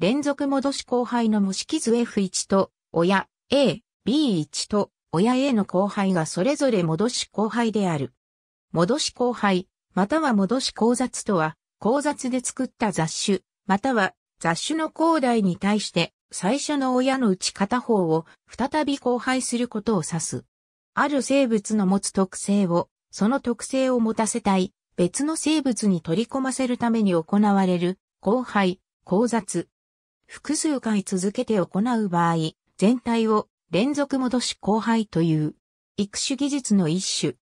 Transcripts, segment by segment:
連続戻し後輩の模式図 F1 と、親 A、B1 と、親 A の後輩がそれぞれ戻し後輩である。戻し後輩、または戻し交雑とは、交雑で作った雑種、または雑種の後代に対して、最初の親のうち片方を再び交配することを指す。ある生物の持つ特性を、その特性を持たせたい、別の生物に取り込ませるために行われる、交配、交雑、複数回続けて行う場合、全体を連続戻し交配という、育種技術の一種。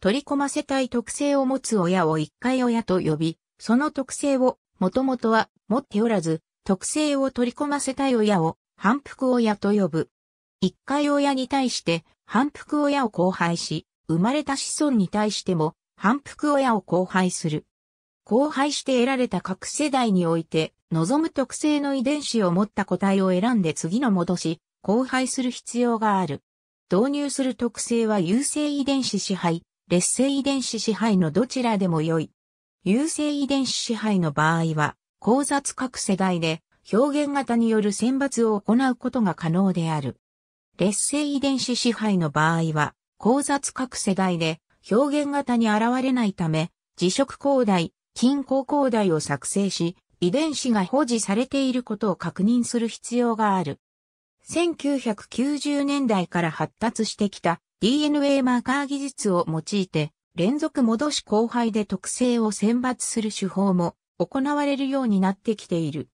取り込ませたい特性を持つ親を一回親と呼び、その特性をもともとは持っておらず、特性を取り込ませたい親を反復親と呼ぶ。一回親に対して反復親を交配し、生まれた子孫に対しても反復親を交配する。交配して得られた各世代において望む特性の遺伝子を持った個体を選んで次の戻し、交配する必要がある。導入する特性は優性遺伝子支配、劣性遺伝子支配のどちらでも良い。優性遺伝子支配の場合は、交雑各世代で表現型による選抜を行うことが可能である。劣性遺伝子支配の場合は、交雑各世代で表現型に現れないため、自色交代、均衡交代を作成し、遺伝子が保持されていることを確認する必要がある。1990年代から発達してきた DNA マーカー技術を用いて連続戻し交配で特性を選抜する手法も行われるようになってきている。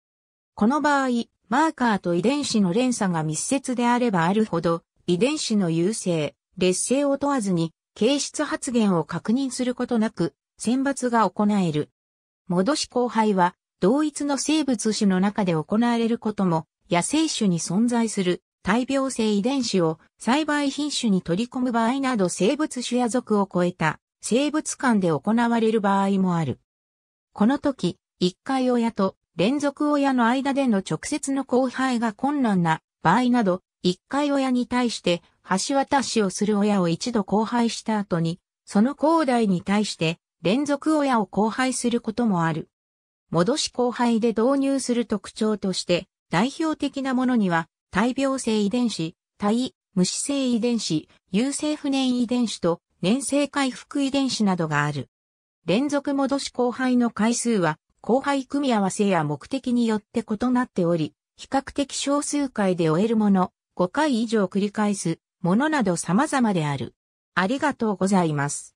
この場合、マーカーと遺伝子の連鎖が密接であればあるほど、遺伝子の優勢、劣勢を問わずに、形質発現を確認することなく、選抜が行える。戻し交配は、同一の生物種の中で行われることも、野生種に存在する大病性遺伝子を栽培品種に取り込む場合など生物種や属を超えた生物間で行われる場合もある。この時、一回親と連続親の間での直接の交配が困難な場合など、一回親に対して橋渡しをする親を一度交配した後に、その後代に対して連続親を交配することもある。戻し交配で導入する特徴として、代表的なものには、大病性遺伝子、体、視性遺伝子、有性不燃遺伝子と粘性回復遺伝子などがある。連続戻し交配の回数は、交配組み合わせや目的によって異なっており、比較的少数回で終えるもの、5回以上繰り返すものなど様々である。ありがとうございます。